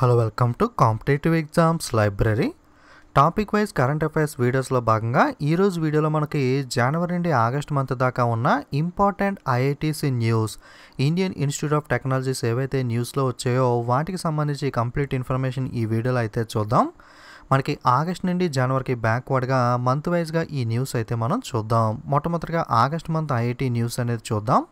Hello welcome to competitive exams library topic wise current affairs వీడియోస్లో భాగంగా ఈరోజు వీడియోలో మనకి జనవరి నుండి ఆగస్ట్ మంత్ దాకా ఉన్న important IITs news Indian institute of technologies ఏవైతే న్యూస్లో వచ్చాయో వాటికి సంబంధించి కంప్లీట్ ఇన్ఫర్మేషన్ ఈ వీడియోలో అయితే చూద్దాం మనకి ఆగస్ట్ నుండి జనవరికి బ్యాక్వర్డ్గా మంత్ వైజ్గా ఈ న్యూస్ అయితే మనం చూద్దాం మొట్టమొదటిగా ఆగస్ట్ మంత్ ఐఐటీ న్యూస్ అనేది చూద్దాం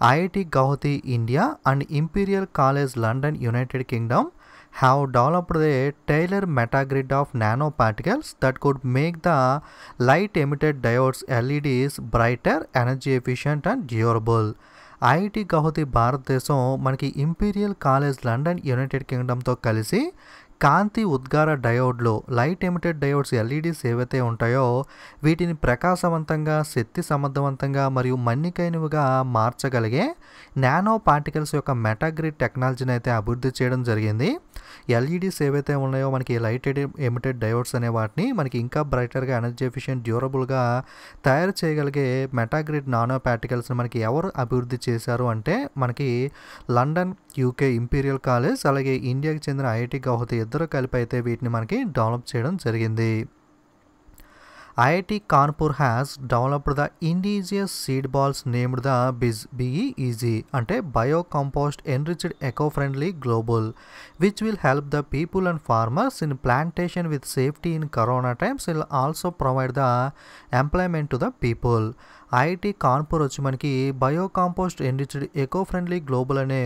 IIT Guwahati, India and Imperial College London, United Kingdom have developed a Taylor metagrid of nanoparticles that could make the light emitted diodes LEDs brighter, energy efficient and durable. IIT Guwahati భారతదేశం మనకి imperial college London united కింగ్డమ్తో కలిసి కాంతి ఉద్గార డయోడ్లో light emitted diodes LEDs ఏవైతే ఉంటాయో వీటిని ప్రకాశవంతంగా శక్తి సమర్థవంతంగా మరియు మన్నికైనవిగా మార్చగలిగే నానో పార్టికల్స్ యొక్క మెటాగ్రిడ్ టెక్నాలజీని అయితే అభివృద్ధి చేయడం జరిగింది ఎల్ఈడీస్ ఏవైతే ఉన్నాయో మనకి లైట్ ఎమిటెడ్ డయోడ్స్ అనే వాటిని మనకి ఇంకా బ్రైటర్గా ఎనర్జీ ఎఫిషియెంట్ డ్యూరబుల్గా తయారు చేయగలిగే మెటాగ్రిడ్ నానో పార్టికల్స్ని మనకి ఎవరు అభివృద్ధి చేశారు అంటే మనకి లండన్ యూకే ఇంపీరియల్ కాలేజ్ అలాగే ఇండియాకి చెందిన ఐఐటి గౌహతి ఇద్దరు కలిపి అయితే వీటిని మనకి డెవలప్ చేయడం జరిగింది IIT Kanpur has developed the indigenous seed balls named the BEEZ, ante Biocompost Enriched Eco-Friendly Global, which will help the people and farmers in plantation with safety in corona times. It will also provide the employment to the people. IIT Kanpur వచ్చి మనకి bio compost enriched eco friendly global అనే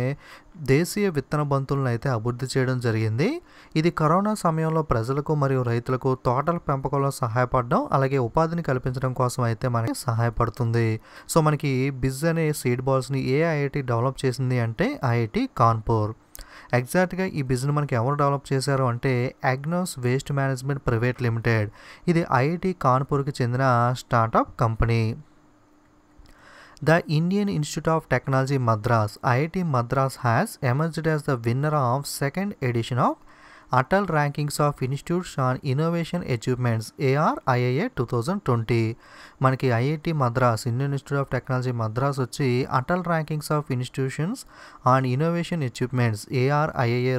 దేశీయ విత్తన బంతులను అయితే అభివృద్ధి చేయడం జరిగింది ఇది కరోనా సమయంలో ప్రజలకు మరియు రైతులకు తోటల పెంపకంలో సహాయపడడం అలాగే ఉపాధిని కల్పించడం కోసం అయితే మనకి సహాయపడుతుంది సో మనకి బిజ్ అనే సీడ్ బాల్స్ని ఏ ఐఐటి డెవలప్ చేసింది అంటే ఐఐటి కాన్పూర్ ఎగ్జాక్ట్గా ఈ బిజినెస్ మనకి ఎవరు డెవలప్ చేశారు అంటే Agnos waste management private limited ఇది ఐఐటి కాన్పూర్కి చెందిన startup company the Indian institute of technology Madras IIT Madras has emerged as the winner of second edition of Atal rankings of institutes on innovation achievements AR IIA two thousand twenty మనకి IIT Madras Indian institute of technology Madras వచ్చి Atal rankings of institutions on innovation achievements AR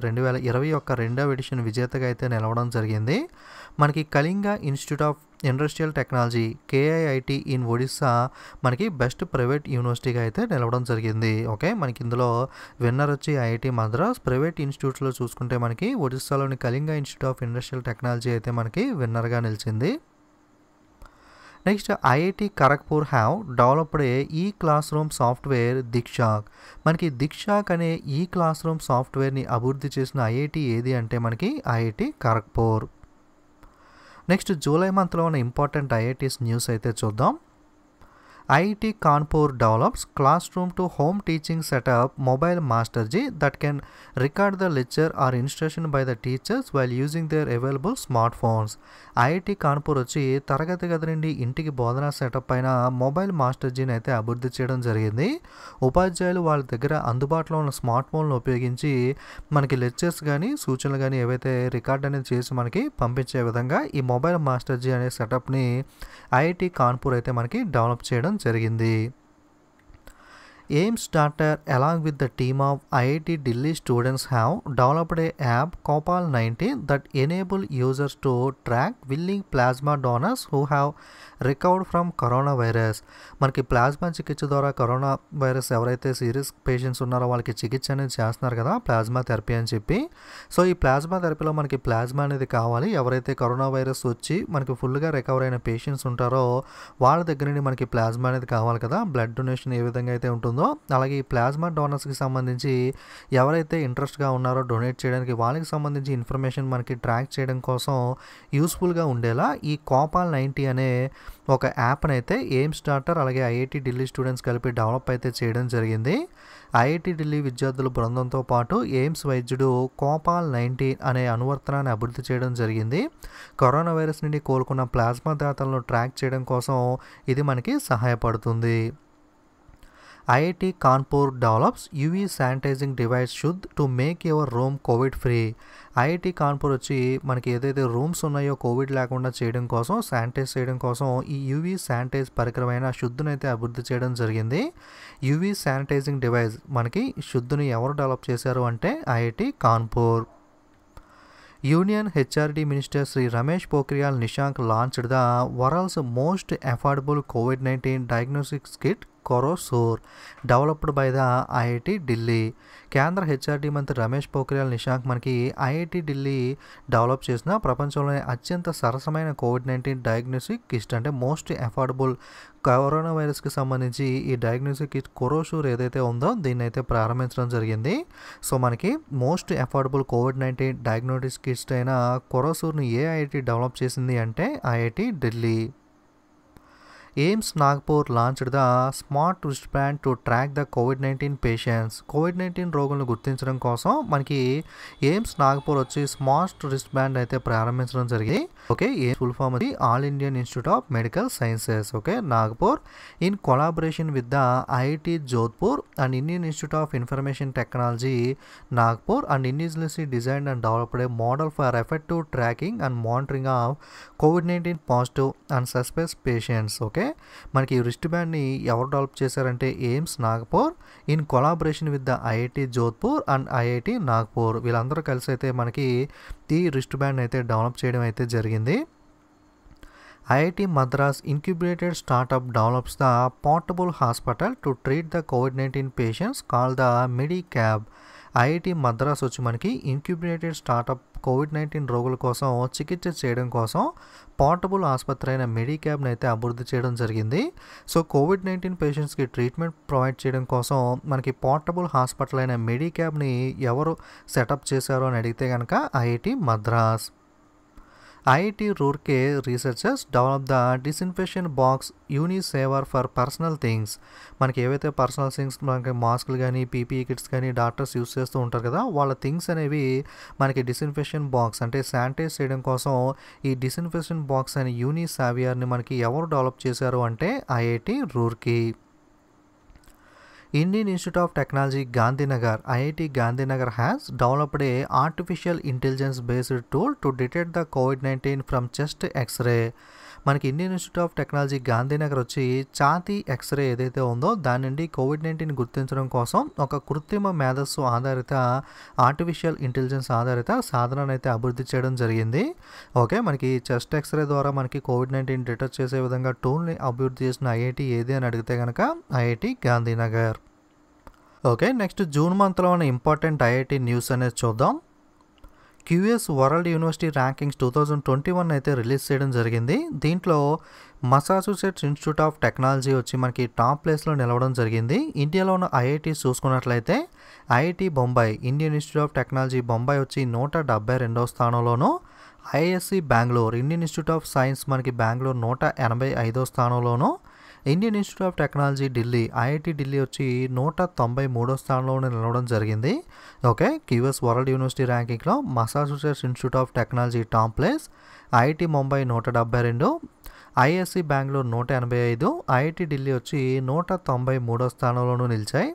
రెండు వేల ఇరవై ఒక్క రెండవ edition విజేతగా అయితే నిలవడం జరిగింది మనకి Kalinga institute of industrial technology KIIT in Odisha మనకి బెస్ట్ ప్రైవేట్ యూనివర్సిటీగా అయితే నిలవడం జరిగింది ఓకే మనకి ఇందులో విన్నర్ వచ్చి ఐఐటి మద్రాస్ ప్రైవేట్ ఇన్స్టిట్యూట్స్లో చూసుకుంటే మనకి ఒడిస్సాలోని Kalinga institute of industrial technology అయితే మనకి విన్నర్గా నిలిచింది next IIT Kharagpur have developed a e class room software దీక్షాక్ మనకి దీక్షాక్ అనే ఈ క్లాస్ రూమ్ సాఫ్ట్వేర్ని అభివృద్ధి చేసిన ఐఐటి ఏది అంటే మనకి ఐఐటి ఖరగ్పూర్ నెక్స్ట్ జూలై మంత్లో ఉన్న ఇంపార్టెంట్ ఐఐటీస్ న్యూస్ అయితే చూద్దాం IIT Kanpur develops classroom to home teaching setup mobile mastergy that can record the lecture or instruction by the teachers while using their available smartphones. IIT Kanpur వచ్చి తరగతి గది నుండి ఇంటికి బోధనా సెటప్ పైన mobile మాస్టర్జీని అయితే అభివృద్ధి చేయడం జరిగింది ఉపాధ్యాయులు వాళ్ళ దగ్గర అందుబాటులో ఉన్న స్మార్ట్ ఫోన్లు ఉపయోగించి మనకి లెక్చర్స్ కానీ సూచనలు కానీ ఏవైతే రికార్డ్ అనేది చేసి మనకి పంపించే విధంగా ఈ మొబైల్ మాస్టర్జీ అనే సెటప్ని ఐఐటి కాన్పూర్ అయితే మనకి డెవలప్ చేయడం జరిగింది AIIMS Starter along with the team of IIT Delhi students have developed a app COPAL nineteen that enable users to track willing plasma donors who have recovered from corona virus మనకి plasma చికిత్స ద్వారా కరోనా వైరస్ ఎవరైతే serious patients ఉన్నారో వాళ్ళకి చికిత్స అనేది చేస్తున్నారు కదా ప్లాస్మా థెరపీ అని చెప్పి సో ఈ ప్లాస్మా థెరపీలో మనకి ప్లాస్మా అనేది కావాలి ఎవరైతే కరోనా వైరస్ వచ్చి మనకి ఫుల్గా రికవర్ అయిన పేషెంట్స్ ఉంటారో వాళ్ళ దగ్గర నుండి మనకి ప్లాస్మా అనేది కావాలి కదా బ్లడ్ డొనేషన్ ఏ విధంగా అయితే ఉంటుంది ఉందో అలాగే ఈ ప్లాస్మా డోనర్స్కి సంబంధించి ఎవరైతే ఇంట్రెస్ట్గా ఉన్నారో డొనేట్ చేయడానికి వాళ్ళకి సంబంధించి ఇన్ఫర్మేషన్ మనకి ట్రాక్ చేయడం కోసం యూస్ఫుల్గా ఉండేలా ఈ కోపాల్ నైంటీ అనే ఒక యాప్ని అయితే ఎయిమ్స్ డాక్టర్ అలాగే ఐఐటి ఢిల్లీ స్టూడెంట్స్ కలిపి డెవలప్ అయితే చేయడం జరిగింది ఐఐటి ఢిల్లీ విద్యార్థుల బృందంతో పాటు ఎయిమ్స్ వైద్యుడు కోపాల్ నైంటీ అనే అనువర్తనాన్ని అభివృద్ధి చేయడం జరిగింది కరోనా వైరస్ నుండి కోలుకున్న ప్లాస్మా దాతలను ట్రాక్ చేయడం కోసం ఇది మనకి సహాయపడుతుంది IIT Kanpur develops UV sanitizing device should to make your room COVID free. IIT Kanpur వచ్చి మనకి ఏదైతే రూమ్స్ ఉన్నాయో కోవిడ్ లేకుండా చేయడం కోసం శానిటైజ్ చేయడం కోసం ఈ యూవీ శానిటైజ్ పరికరమైన శుద్ధిని అయితే అభివృద్ధి చేయడం జరిగింది యూవీ శానిటైజింగ్ డివైస్ మనకి శుద్ధిని ఎవరు డెవలప్ చేశారు అంటే IIT Kanpur union HRD minister Shri Ramesh Pokhriyal Nishank launched the world's most affordable COVID nineteen diagnostics kit Corosure developed by the IIT Delhi కేంద్ర హెచ్ఆర్డి మంత్రి రమేష్ పోఖ్రియాల్ నిశాంక్ మనకి ఐఐటి ఢిల్లీ డెవలప్ చేసిన ప్రపంచంలోనే అత్యంత సరసమైన కోవిడ్ నైన్టీన్ డయాగ్నోస్టిక్ కిట్ అంటే మోస్ట్ అఫోర్డబుల్ కరోనా వైరస్కి సంబంధించి ఈ డయాగ్నోస్టిక్ కిట్ కొరోషూర్ ఏదైతే ఉందో దీన్ని అయితే ప్రారంభించడం జరిగింది సో మనకి most affordable COVID nineteen diagnostic kit అయిన కొరోసూర్ని ఏ ఐఐటి డెవలప్ చేసింది అంటే IIT Delhi AIIMS Nagpur launched the smart wrist band to track the COVID nineteen patients COVID nineteen రోగులను గుర్తించడం కోసం మనకి ఎయిమ్స్ నాగపూర్ వచ్చి స్మార్ట్ రిస్ట్ బ్యాండ్ అయితే ప్రారంభించడం జరిగింది ఓకే ఏ ఫుల్ ఫామ్ అది all Indian institute of medical sciences okay Nagpur in collaboration with the IIT Jodhpur and Indian institute of information technology Nagpur and indigenously design and developed a model for effective tracking and monitoring of COVID nineteen positive and suspect patients okay మనకి ఈ wrist బ్యాండ్ని ఎవరు develop చేశారంటే AIIMS Nagpur in collaboration with the IIT Jodhpur and IIT Nagpur వీళ్ళందరూ కలిసి అయితే మనకి ఈ రిస్ట్ బ్యాండ్ అయితే డెవలప్ చేయడం అయితే జరిగింది IIT Madras incubated startup develops the portable hospital to treat the COVID nineteen patients call the cab IIT Madras వచ్చి మనకి ఇంక్యుబేటెడ్ స్టార్టప్ కోవిడ్ నైన్టీన్ రోగుల కోసం చికిత్స చేయడం కోసం పోర్టబుల్ ఆసుపత్రి అయిన మెడిక్యాబ్ని అయితే అభివృద్ధి చేయడం జరిగింది సో కోవిడ్ నైన్టీన్ పేషెంట్స్కి ట్రీట్మెంట్ ప్రొవైడ్ చేయడం కోసం మనకి పోర్టబుల్ హాస్పిటల్ అయిన మెడిక్యాబ్ని ఎవరు సెటప్ చేశారు అని అడిగితే కనుక IIT Madras IIT Roorkee researchers develop the disinfection box యూనిసేవర్ ఫర్ పర్సనల్ థింగ్స్ మనకి ఏవైతే పర్సనల్ థింగ్స్ మనకి మాస్కులు కానీ పీపీఈ కిట్స్ కానీ డాక్టర్స్ యూస్ చేస్తూ ఉంటారు కదా వాళ్ళ థింగ్స్ అనేవి మనకి డిస్ఇన్ఫెక్షన్ బాక్స్ అంటే శానిటైజ్ చేయడం కోసం ఈ డిస్ఇన్ఫెక్షన్ బాక్స్ అనే యూనిసావియర్ని మనకి ఎవరు డెవలప్ చేశారు అంటే IIT Roorkee Indian Institute of Technology Gandhinagar IIT Gandhinagar has developed a artificial intelligence based tool to detect the COVID-19 from chest x-ray. మనకి Indian institute of technology Gandhinagar వచ్చి ఛాతీ ఎక్స్రే ఏదైతే ఉందో దాని నుండి కోవిడ్ నైన్టీన్ గుర్తించడం కోసం ఒక కృత్రిమ మేధస్సు ఆధారిత ఆర్టిఫిషియల్ ఇంటెలిజెన్స్ ఆధారిత సాధనను అయితే అభివృద్ధి చేయడం జరిగింది ఓకే మనకి చెస్ట్ ఎక్స్రే ద్వారా మనకి కోవిడ్ నైన్టీన్ డిటెక్ట్ చేసే విధంగా టూల్ని అభివృద్ధి చేసిన ఐఐటి ఏది అని అడిగితే కనుక IIT Gandhinagar okay next June మంత్లో ఉన్న ఇంపార్టెంట్ ఐఐటి న్యూస్ అనేది చూద్దాం QS world university rankings two thousand twenty one అయితే రిలీజ్ చేయడం జరిగింది దీంట్లో మసాచుసెట్స్ ఇన్స్టిట్యూట్ ఆఫ్ టెక్నాలజీ వచ్చి మనకి టాప్ ప్లేస్లో నిలవడం జరిగింది ఇండియాలో ఉన్న ఐఐటీస్ చూసుకున్నట్లయితే IIT Bombay Indian institute of technology Bombay వచ్చి నూట డెబ్బై రెండవ స్థానంలోను ISC Bengaluru Indian institute of science మనకి బెంగళూరు నూట ఎనభై ఐదో స్థానంలోనూ Indian institute of technology Delhi IIT Delhi వచ్చి నూట తొంభై మూడో స్థానంలో నిలవడం జరిగింది ఓకే క్యూఎస్ వరల్డ్ యూనివర్సిటీ ర్యాంకింగ్లో Massachusetts institute of technology top place IIT Mumbai నూట డెబ్బై రెండు ఐఎస్సి బెంగళూరు నూట ఎనభై ఐదు ఐఐటి ఢిల్లీ వచ్చి నూట తొంభై మూడో స్థానంలోనూ నిలిచాయి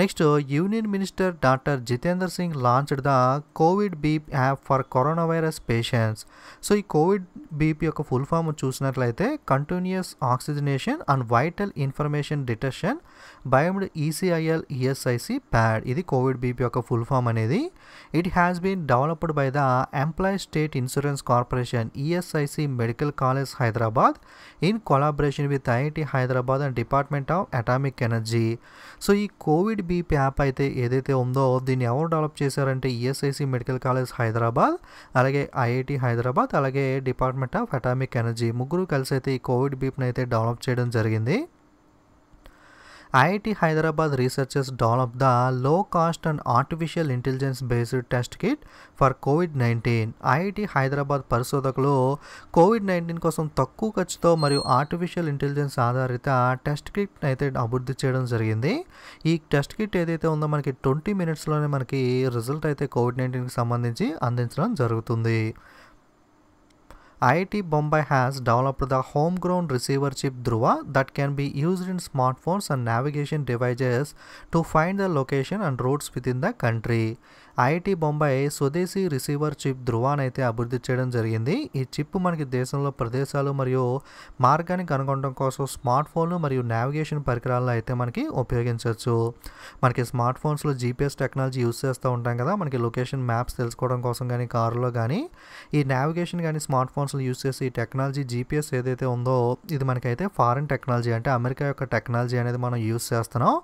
next union minister doctor Jitendra Singh launched the COVID beep app for corona virus patients so ఈ కోవిడ్ బీపీ యొక్క ఫుల్ ఫామ్ చూసినట్లయితే continuous oxygenation and vital information detection biomed ECIL ESIC pad ఇది కోవిడ్ బీపీ యొక్క ఫుల్ ఫామ్ అనేది it has been developed by the employee state insurance corporation ESIC medical college Hyderabad in collaboration with IIT Hyderabad and department of atomic energy so ఈ Covid ICBP app అయితే ఏదైతే ఉందో దీన్ని ఎవరు develop చేశారంటే ESIC medical college Hyderabad అలాగే IIT Hyderabad అలాగే department of atomic energy ముగ్గురు కలిసి అయితే ఈ కోవిడ్ బీప్ని అయితే డెవలప్ చేయడం జరిగింది IIT Hyderabad researchers develop the low cost and artificial intelligence based test kit for COVID nineteen IIT Hyderabad పరిశోధకులు కోవిడ్ నైన్టీన్ కోసం తక్కువ ఖర్చుతో మరియు ఆర్టిఫిషియల్ ఇంటెలిజెన్స్ ఆధారిత టెస్ట్ కిట్ అయితే అభివృద్ధి చేయడం జరిగింది ఈ టెస్ట్ కిట్ ఏదైతే ఉందో మనకి ట్వంటీ మినిట్స్లోనే మనకి రిజల్ట్ అయితే కోవిడ్ నైన్టీన్కి సంబంధించి అందించడం జరుగుతుంది IIT Bombay has developed the homegrown receiver chip Dhruva that can be used in smartphones and navigation devices to find the location and routes within the country. IIT Bombay స్వదేశీ receiver chip ధృవాన్ అయితే అభివృద్ధి చేయడం జరిగింది ఈ chip మనకి దేశంలో ప్రదేశాలు మరియు మార్గాన్ని కనుగొనడం కోసం స్మార్ట్ ఫోన్లు మరియు నావిగేషన్ పరికరాలను అయితే మనకి ఉపయోగించవచ్చు మనకి స్మార్ట్ ఫోన్స్లో జీపీఎస్ టెక్నాలజీ యూస్ చేస్తూ ఉంటాం కదా మనకి లొకేషన్ మ్యాప్స్ తెలుసుకోవడం కోసం కానీ కారులో కానీ ఈ నావిగేషన్ కానీ స్మార్ట్ ఫోన్స్లో యూస్ చేసి ఈ టెక్నాలజీ జీపీఎస్ ఏదైతే ఉందో ఇది మనకైతే ఫారిన్ టెక్నాలజీ అంటే అమెరికా యొక్క టెక్నాలజీ అనేది మనం యూస్ చేస్తున్నాం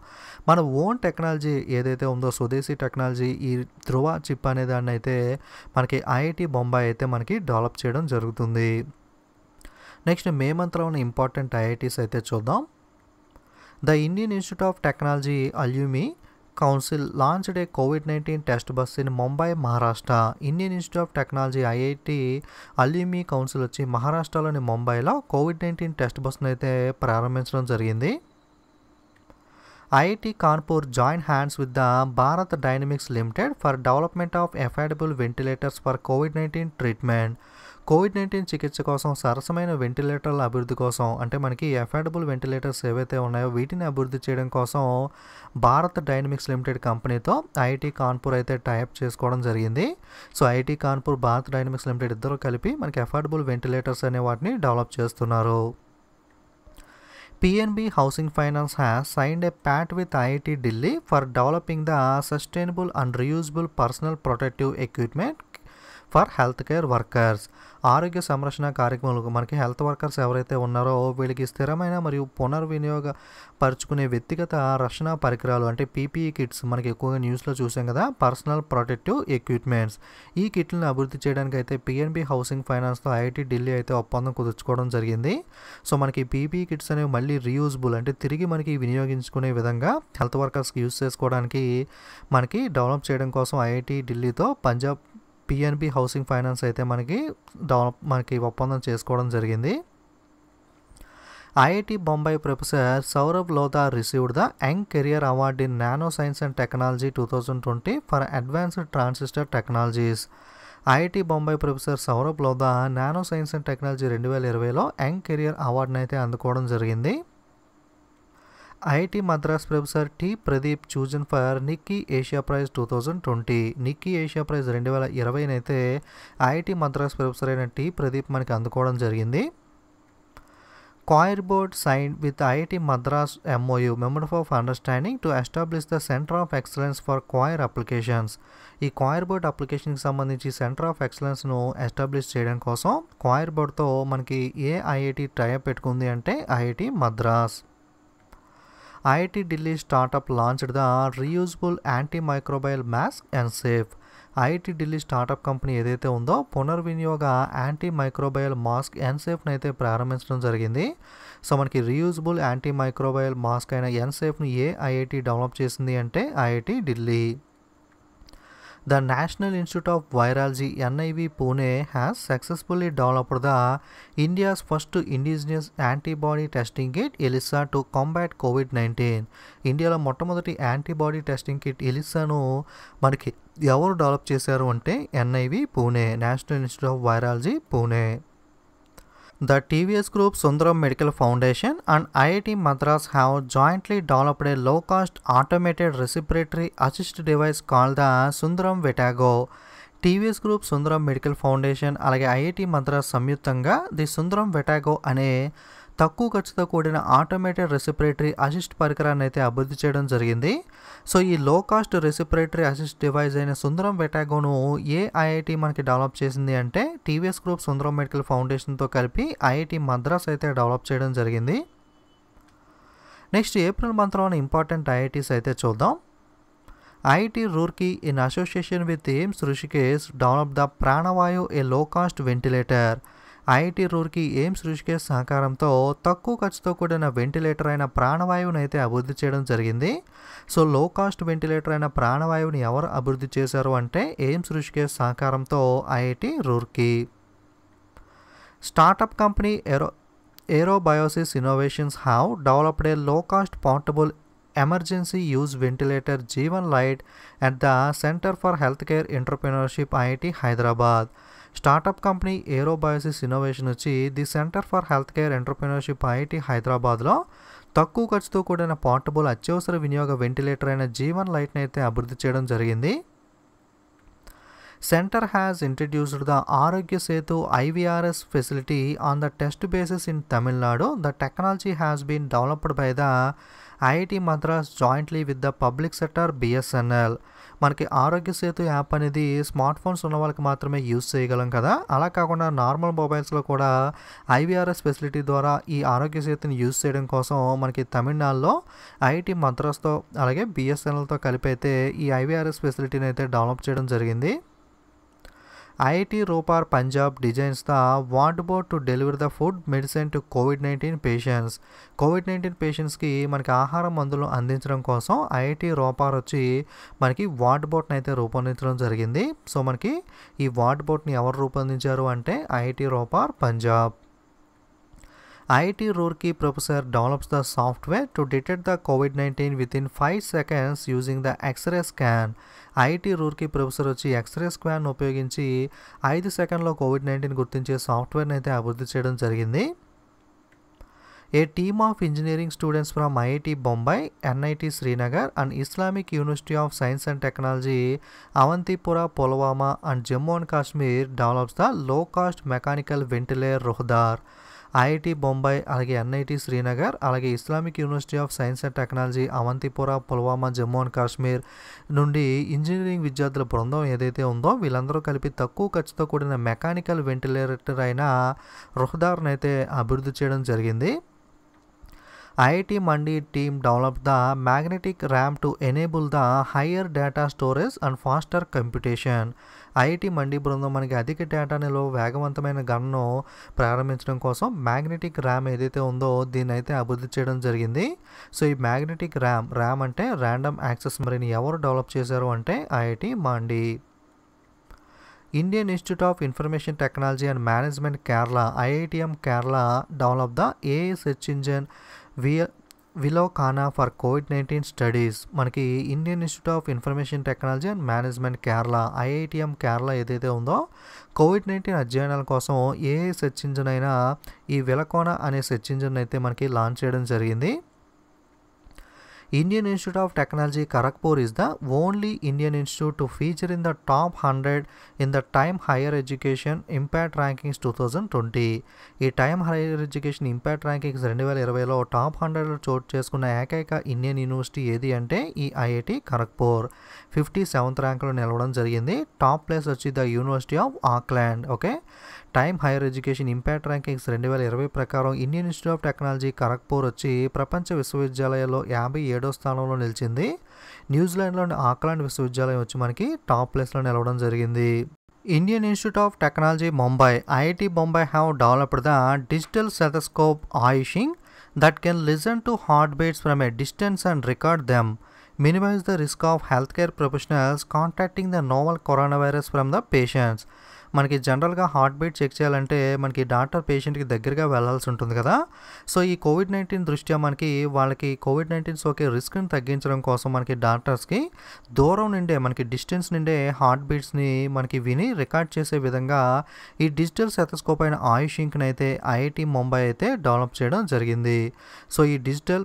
మన ఓన్ టెక్నాలజీ ఏదైతే ఉందో స్వదేశీ టెక్నాలజీ ఈ ధ్రువ చిప్ అనే దాన్ని అయితే మనకి ఐఐటి బొంబాయి అయితే మనకి డెవలప్ చేయడం జరుగుతుంది నెక్స్ట్ మే మంత్లో ఉన్న ఇంపార్టెంట్ ఐఐటీస్ అయితే చూద్దాం the Indian institute of technology alumni council launched a COVID nineteen test bus in Mumbai Maharashtra Indian institute of technology IIT alumni council వచ్చి మహారాష్ట్రలోని ముంబైలో కోవిడ్ నైన్టీన్ టెస్ట్ బస్ను అయితే ప్రారంభించడం జరిగింది IIT Kanpur joined hands with the Bharat Dynamics Limited for development of affordable ventilators for COVID-19 treatment. COVID nineteen చికిత్స కోసం సరసమైన వెంటిలేటర్ల అభివృద్ధి కోసం అంటే మనకి ఎఫర్డబుల్ వెంటిలేటర్స్ ఏవైతే ఉన్నాయో వీటిని అభివృద్ధి చేయడం కోసం భారత్ డైనమిక్స్ లిమిటెడ్ కంపెనీతో ఐఐటి కాన్పూర్ అయితే టైప్ చేసుకోవడం జరిగింది so IIT Kanpur Bharat dynamics limited ఇద్దరు కలిపి మనకి ఎఫర్డబుల్ వెంటిలేటర్స్ అనే వాటిని డెవలప్ చేస్తున్నారు PNB Housing Finance has signed a pact with IIT Delhi for developing the sustainable and reusable personal protective equipment for health care workers ఆరోగ్య సంరక్షణ కార్యక్రమాలకు మనకి హెల్త్ వర్కర్స్ ఎవరైతే ఉన్నారో వీళ్ళకి స్థిరమైన మరియు పునర్వినియోగ పరుచుకునే వ్యక్తిగత రక్షణ పరికరాలు అంటే పీపీఈ కిట్స్ మనకి ఎక్కువగా న్యూస్లో చూసాం కదా పర్సనల్ ప్రొటెక్టివ్ ఎక్విప్మెంట్స్ ఈ కిట్లను అభివృద్ధి చేయడానికి అయితే పిఎన్బి హౌసింగ్ ఫైనాన్స్తో ఐఐటి ఢిల్లీ అయితే ఒప్పందం కుదుర్చుకోవడం జరిగింది సో మనకి పీపీఈ కిట్స్ అనేవి మళ్ళీ రీయూజబుల్ అంటే తిరిగి మనకి వినియోగించుకునే విధంగా హెల్త్ వర్కర్స్కి యూజ్ చేసుకోవడానికి మనకి డెవలప్ చేయడం కోసం ఐఐటి ఢిల్లీతో పంజాబ్ పిఎన్బి హౌసింగ్ ఫైనాన్స్ అయితే మనకి డెవలప్ మనకి ఒప్పందం చేసుకోవడం జరిగింది IIT Bombay professor Saurabh Lodha received the young career award in nano science and technology two thousand twenty for advanced transistor technologies IIT Bombay professor Saurabh Lodha nano science and technology రెండు వేల ఇరవైలో యంగ్ కెరియర్ అవార్డును అయితే అందుకోవడం జరిగింది IIT Madras professor T Pradeep chosen for Nikkei Asia prize two thousand twenty Nikki Asia prize రెండు వేల ఇరవైనైతే ఐఐటి మద్రాస్ ప్రొఫెసర్ అయిన టి ప్రదీప్ మనకి అందుకోవడం జరిగింది coir board sign with IIT Madras MOU Memorandum of understanding to establish the centre of excellence for coir applications ఈ coir board అప్లికేషన్కి సంబంధించి సెంటర్ ఆఫ్ ఎక్సలెన్స్ను ఎస్టాబ్లిష్ చేయడం కోసం క్వైర్ బోర్డ్తో మనకి ఏ ఐఐటి టైప్ పెట్టుకుంది అంటే IIT Madras IIT Delhi startup launched reusable anti microbial mask and safe. IIT Delhi startup company ఏదైతే ఉందో పునర్వినియోగ యాంటీ మైక్రోబయల్ మాస్క్ ఎన్సేఫ్ను అయితే ప్రారంభించడం జరిగింది సో మనకి రీయూజబుల్ యాంటీ మైక్రోబయల్ మాస్క్ అయిన ఎన్సేఫ్ను ఏ ఐఐటి డెవలప్ చేసింది అంటే IIT Delhi the national institute of virology NIV Pune has successfully developed the India's first indigenous antibody testing kit ELISA to combat COVID nineteen ఇండియాలో మొట్టమొదటి యాంటీబాడీ టెస్టింగ్ కిట్ ఎలిసాను మనకి ఎవరు develop చేశారు అంటే NIV Pune national institute of virology Pune the TVS group Sundaram medical foundation and IIT Madras have jointly developed a low cost automated respiratory assist device call the Sundaram వెటాగో TVS group Sundaram medical foundation అలాగే IIT Madras సంయుక్తంగా the సుందరం వెటాగో అనే తక్కువ ఖర్చుతో కూడిన automated respiratory assist పరికరాన్ని అయితే అభివృద్ధి చేయడం జరిగింది సో ఈ లో కాస్ట్ రెసిపరేటరీ అసిస్ట్ డివైస్ అయిన సుందరం వెటాగోను ఏ ఐఐటి మనకి డెవలప్ చేసింది అంటే టీవీఎస్ గ్రూప్ సుందరం మెడికల్ ఫౌండేషన్తో కలిపి ఐఐటి మద్రాస్ అయితే డెవలప్ చేయడం జరిగింది నెక్స్ట్ ఏప్రిల్ మంత్లోని ఇంపార్టెంట్ ఐఐటీస్ అయితే చూద్దాం IIT Roorkee in association with AIIMS Rishikesh develop the Pranavayu a low cost ventilator IIT Roorkee AIIMS Rishikesh సహకారంతో తక్కువ ఖర్చుతో కూడిన వెంటిలేటర్ అయిన ప్రాణవాయువును అయితే అభివృద్ధి చేయడం జరిగింది సో లో కాస్ట్ వెంటిలేటర్ అయిన ప్రాణవాయువుని ఎవరు అభివృద్ధి చేశారు అంటే ఎయిమ్స్ రిషికేష్ సహకారంతో IIT Roorkee startup company aero aerobiosis innovations have developed a low cost portable emergency use ventilator Jeevan lite at the centre for health care entrepreneurship IIT Hyderabad startup company aerobiosis innovation వచ్చి the centre for health care entrepreneurship IIT హైదరాబాద్లో తక్కువ ఖర్చుతో కూడిన portable అత్యవసర వినియోగ ventilator అయిన జీవన్ లైట్ని అయితే అభివృద్ధి చేయడం జరిగింది centre has introduced the Aarogya Setu IVRS facility on the test basis in Tamil Nadu the technology has been developed by the IIT Madras jointly with the public sector BSNL మనకి ఆరోగ్య సేతు యాప్ అనేది స్మార్ట్ ఫోన్స్ ఉన్న వాళ్ళకి మాత్రమే యూజ్ చేయగలం కదా అలా కాకుండా నార్మల్ మొబైల్స్లో కూడా ఐవీఆర్ఎస్ ఫెసిలిటీ ద్వారా ఈ ఆరోగ్య సేతుని యూజ్ చేయడం కోసం మనకి తమిళనాడులో ఐఐటి మద్రాస్తో అలాగే బిఎస్ఎన్ఎల్తో కలిపి అయితే ఈ ఐవీఆర్ఎస్ ఫెసిలిటీని అయితే డెవలప్ చేయడం జరిగింది Ropar Punjab designs the ward bot to deliver the food medicine to COVID nineteen patients COVID nineteen పేషెంట్స్కి మనకి ఆహార మందులు అందించడం కోసం ఐఐటి రోపార్ వచ్చి మనకి బోట్ని అయితే రూపొందించడం జరిగింది సో మనకి ఈ బోట్ని ఎవరు రూపొందించారు అంటే IIT Ropar Punjab IIT Roorkee professor develops the software to detect the COVID nineteen within five seconds using the x ray scan IIT Roorkee professor వచ్చి ఎక్స్రే స్క్వాన్ ఉపయోగించి ఐదు సెకండ్లో కోవిడ్ నైన్టీన్ గుర్తించే సాఫ్ట్వేర్ని అయితే అభివృద్ధి చేయడం జరిగింది a team of engineering students from IIT Bombay NIT Srinagar and Islamic university of science and technology Awantipora Pulwama and Jammu and Kashmir develops the low cost mechanical ventilator Ruhdaar IIT Bombay అలాగే ఎన్ఐటి శ్రీనగర్ అలాగే Islamic university of science and technology Awantipora Pulwama Jammu and Kashmir నుండి engineering విద్యార్థుల బృందం ఏదైతే ఉందో వీళ్ళందరూ కలిపి తక్కువ ఖర్చుతో కూడిన మెకానికల్ వెంటిలేటర్ అయిన రుహదార్ని అయితే అభివృద్ధి చేయడం జరిగింది IIT Mandi team develop the magnetic RAM to enable the higher data storage and faster computation. IIT Mandi బృందం మనకి అధిక డేటా నిలో వేగవంతమైన గణను ప్రారంభించడం కోసం మ్యాగ్నెటిక్ ర్యామ్ ఏదైతే ఉందో దీన్ని అయితే అభివృద్ధి చేయడం జరిగింది సో ఈ మ్యాగ్నెటిక్ ర్యామ్ ర్యామ్ అంటే ర్యాండమ్ యాక్సెస్ మెమరీని ఎవరు డెవలప్ చేశారు అంటే IIT Mandi Indian institute of information technology and management Kerala IITM Kerala develop the AS search engine వి విలో ఖానా ఫర్ కోవిడ్ నైన్టీన్ స్టడీస్ మనకి Indian institute of information technology and management Kerala IITM Kerala ఏదైతే ఉందో కోవిడ్ నైన్టీన్ అధ్యయనాల కోసం ఏ సెర్చ్ ఇంజిన్ అయినా ఈ విలకోన అనే సెర్చ్ ఇంజిన్ అయితే మనకి లాంచ్ చేయడం జరిగింది Indian Institute of Technology Kharagpur is the only Indian institute to feature in the top 100 in the Time Higher Education Impact Rankings 2020. ఈ time higher education impact rankings రెండు వేల ఇరవైలో టాప్ హండ్రెడ్లో చోటు చేసుకున్న ఏకైక ఇండియన్ యూనివర్సిటీ ఏది అంటే ఈ ఐఐటి ఖరగ్పూర్ ఫిఫ్టీ సెవెంత్ ర్యాంక్లో నిలవడం జరిగింది టాప్ ప్లేస్ వచ్చి the university of Auckland okay time higher education impact rankings రెండు వేల ఇరవై ప్రకారం Indian institute of technology Kharagpur వచ్చి ప్రపంచ విశ్వవిద్యాలయాల్లో యాభై ఏడో స్థానంలో నిలిచింది న్యూజిలాండ్లోని ఆక్లాండ్ విశ్వవిద్యాలయం వచ్చి మనకి టాప్ ప్లేస్లో నిలవడం జరిగింది Indian institute of technology Mumbai IIT Bombay have developed the digital stethoscope AyuSynk that can listen to heart beats from a distance and record them minimize the risk of health care professionals contacting the novel corona virus from the patients మనకి జనరల్గా heart beat check చేయాలంటే మనకి doctor పేషెంట్కి దగ్గరగా వెళ్ళాల్సి ఉంటుంది కదా so ఈ కోవిడ్ నైన్టీన్ దృష్ట్యా మనకి వాళ్ళకి కోవిడ్ నైన్టీన్ సోకే రిస్క్ని తగ్గించడం కోసం మనకి డాక్టర్స్కి దూరం నుండే మనకి డిస్టెన్స్ నుండే హార్ట్ బీట్స్ని మనకి విని రికార్డ్ చేసే విధంగా ఈ డిజిటల్ సెథస్కోప్ అయిన ఆయుష్ ఇంక్ని అయితే ఐఐటి ముంబై అయితే డెవలప్ చేయడం జరిగింది సో ఈ డిజిటల్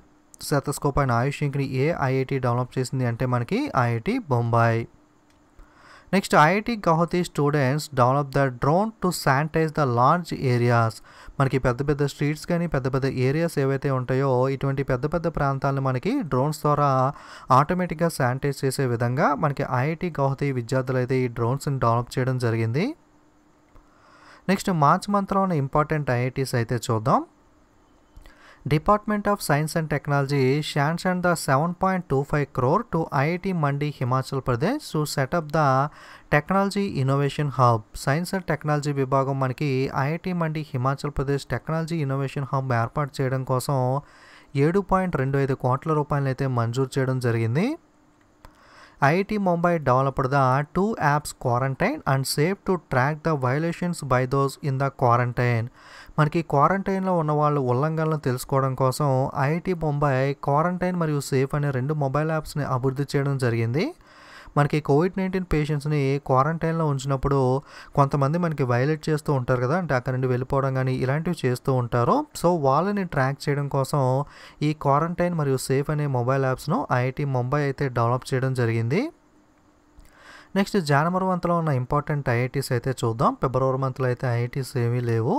సెథస్కోప్ అయిన ఆయుష్ ఇంక్ని ఏ ఐఐటి డెవలప్ చేసింది అంటే మనకి IIT Bombay next IIT Guwahati students develop the drone to sanitize the large areas మనకి పెద్ద పెద్ద స్ట్రీట్స్ కానీ పెద్ద పెద్ద ఏరియాస్ ఏవైతే ఉంటాయో ఇటువంటి పెద్ద పెద్ద ప్రాంతాలను మనకి డ్రోన్స్ ద్వారా ఆటోమేటిక్గా శానిటైజ్ చేసే విధంగా మనకి ఐఐటి గౌహతి విద్యార్థులు అయితే ఈ డ్రోన్స్ని డెవలప్ చేయడం జరిగింది నెక్స్ట్ మార్చ్ మంత్లో ఉన్న ఇంపార్టెంట్ ఐఐటీస్ అయితే చూద్దాం department of science and technology Science and the seven point two five crore to IIT Himachal Himachal Pradesh set setup the technology innovation hub science and technology విభాగం మనకి IIT Mandi Himachal Pradesh technology innovation hub ఏర్పాటు చేయడం కోసం ఏడు పాయింట్ రెండు ఐదు కోట్ల రూపాయలు అయితే మంజూరు చేయడం జరిగింది IIT Mumbai developed the two apps quarantine and safe to track the violations by those in the quarantine మనకి క్వారంటైన్లో ఉన్న వాళ్ళు ఉల్లంఘనలు తెలుసుకోవడం కోసం ఐఐటి బొంబాయి క్వారంటైన్ మరియు సేఫ్ అనే రెండు మొబైల్ యాప్స్ని అభివృద్ధి చేయడం జరిగింది మనకి కోవిడ్ నైన్టీన్ పేషెంట్స్ని క్వారంటైన్లో ఉంచినప్పుడు కొంతమంది మనకి వైలెట్ చేస్తూ ఉంటారు కదా అంటే అక్కడ నుండి వెళ్ళిపోవడం కానీ ఇలాంటివి చేస్తూ ఉంటారు సో వాళ్ళని ట్రాక్ చేయడం కోసం ఈ క్వారంటైన్ మరియు సేఫ్ అనే మొబైల్ యాప్స్ను ఐఐటి ముంబై అయితే డెవలప్ చేయడం జరిగింది నెక్స్ట్ జనవరి మంత్లో ఉన్న ఇంపార్టెంట్ ఐఐటీస్ అయితే చూద్దాం ఫిబ్రవరి మంత్లో అయితే ఐఐటీస్ ఏమీ లేవు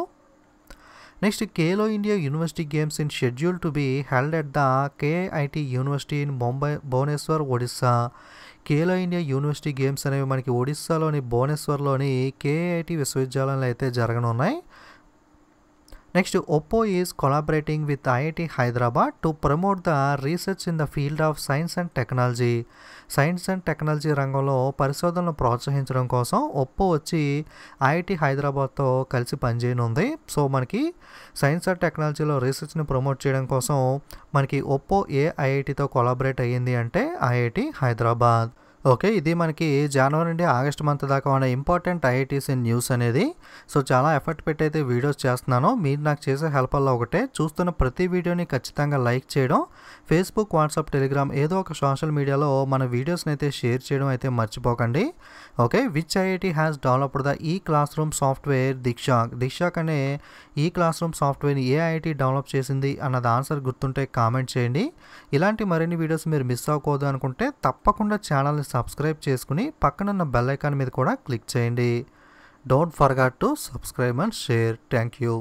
next Khelo India university games in schedule to be held at the KIIT university in Mumbai Bhubaneswar Odisha Khelo India university games అనేవి మనకి ఒడిస్సాలోని భువనేశ్వర్లోని కేఐటి విశ్వవిద్యాలయంలో అయితే జరగనున్నాయి next Oppo is collaborating with IIT Hyderabad to promote the research in the field of science and technology science and technology రంగంలో పరిశోధనలు ప్రోత్సహించడం కోసం ఒప్పో వచ్చి ఐఐటి హైదరాబాద్తో కలిసి పనిచేయనుంది సో మనకి సైన్స్ అండ్ టెక్నాలజీలో రీసెర్చ్ని ప్రమోట్ చేయడం కోసం మనకి ఒప్పో ఏ ఐఐటితో కొలాబరేట్ అయ్యింది అంటే ఐఐటి హైదరాబాద్ ఓకే ఇది మనకి జనవరి నుండి ఆగస్ట్ మంత్ దాకా ఉన్న ఇంపార్టెంట్ ఐఐటీస్ ఇన్ న్యూస్ అనేది సో చాలా ఎఫర్ట్ పెట్టి అయితే వీడియోస్ చేస్తున్నాను మీరు నాకు చేసే హెల్ప్ ఒకటే చూస్తున్న ప్రతి వీడియోని ఖచ్చితంగా లైక్ చేయడం ఫేస్బుక్ వాట్సాప్ టెలిగ్రామ్ ఏదో ఒక సోషల్ మీడియాలో మన వీడియోస్ని అయితే షేర్ చేయడం అయితే మర్చిపోకండి okay which IIT has developed the ఈ క్లాస్ రూమ్ సాఫ్ట్వేర్ దిక్షాక్ దిక్షాక్ అనే ఈ క్లాస్ రూమ్ సాఫ్ట్వేర్ని ఏ ఐఐటీ డెవలప్ చేసింది అన్నది ఆన్సర్ గుర్తుంటే కామెంట్ చేయండి ఇలాంటి మరిన్ని వీడియోస్ మీరు మిస్ అవ్వకూడదు అనుకుంటే తప్పకుండా ఛానల్ని సబ్స్క్రైబ్ చేసుకుని పక్కనున్న బెల్ ఐకాన్ మీద కూడా క్లిక్ చేయండి don't forget to subscribe and share thank you